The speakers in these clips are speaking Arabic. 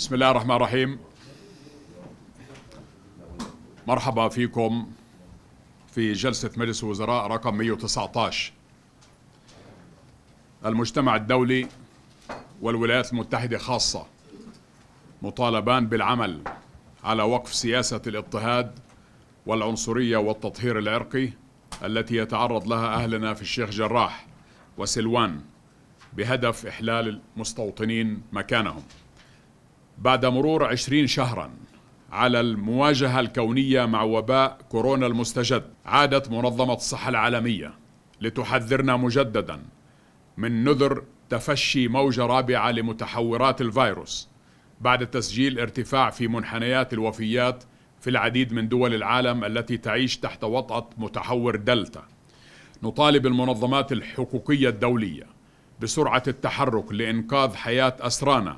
بسم الله الرحمن الرحيم مرحبا فيكم في جلسة مجلس الوزراء رقم 119 المجتمع الدولي والولايات المتحدة خاصة مطالبان بالعمل على وقف سياسة الاضطهاد والعنصرية والتطهير العرقي التي يتعرض لها أهلنا في الشيخ جراح وسلوان بهدف إحلال المستوطنين مكانهم بعد مرور عشرين شهرا على المواجهة الكونية مع وباء كورونا المستجد عادت منظمة الصحة العالمية لتحذرنا مجددا من نذر تفشي موجة رابعة لمتحورات الفيروس بعد تسجيل ارتفاع في منحنيات الوفيات في العديد من دول العالم التي تعيش تحت وطأة متحور دلتا نطالب المنظمات الحقوقية الدولية بسرعة التحرك لإنقاذ حياة أسرانا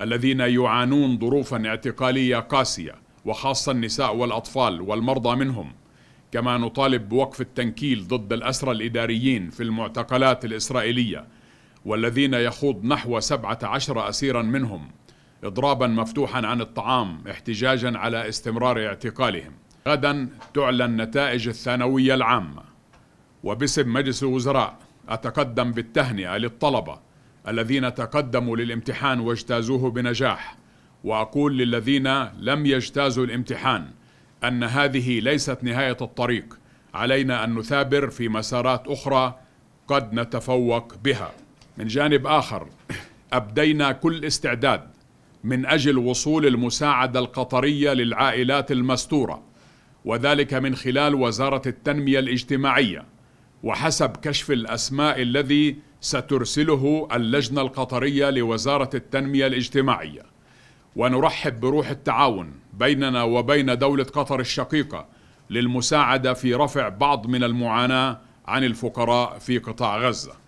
الذين يعانون ظروفا اعتقالية قاسية وخاصة النساء والأطفال والمرضى منهم كما نطالب بوقف التنكيل ضد الأسرى الإداريين في المعتقلات الإسرائيلية والذين يخوض نحو سبعة عشر أسيرا منهم إضرابا مفتوحا عن الطعام احتجاجا على استمرار اعتقالهم غدا تعلن نتائج الثانوية العامة وباسم مجلس الوزراء أتقدم بالتهنئة للطلبة الذين تقدموا للامتحان واجتازوه بنجاح واقول للذين لم يجتازوا الامتحان ان هذه ليست نهايه الطريق علينا ان نثابر في مسارات اخرى قد نتفوق بها من جانب اخر ابدينا كل استعداد من اجل وصول المساعده القطريه للعائلات المستوره وذلك من خلال وزاره التنميه الاجتماعيه وحسب كشف الأسماء الذي سترسله اللجنة القطرية لوزارة التنمية الاجتماعية ونرحب بروح التعاون بيننا وبين دولة قطر الشقيقة للمساعدة في رفع بعض من المعاناة عن الفقراء في قطاع غزة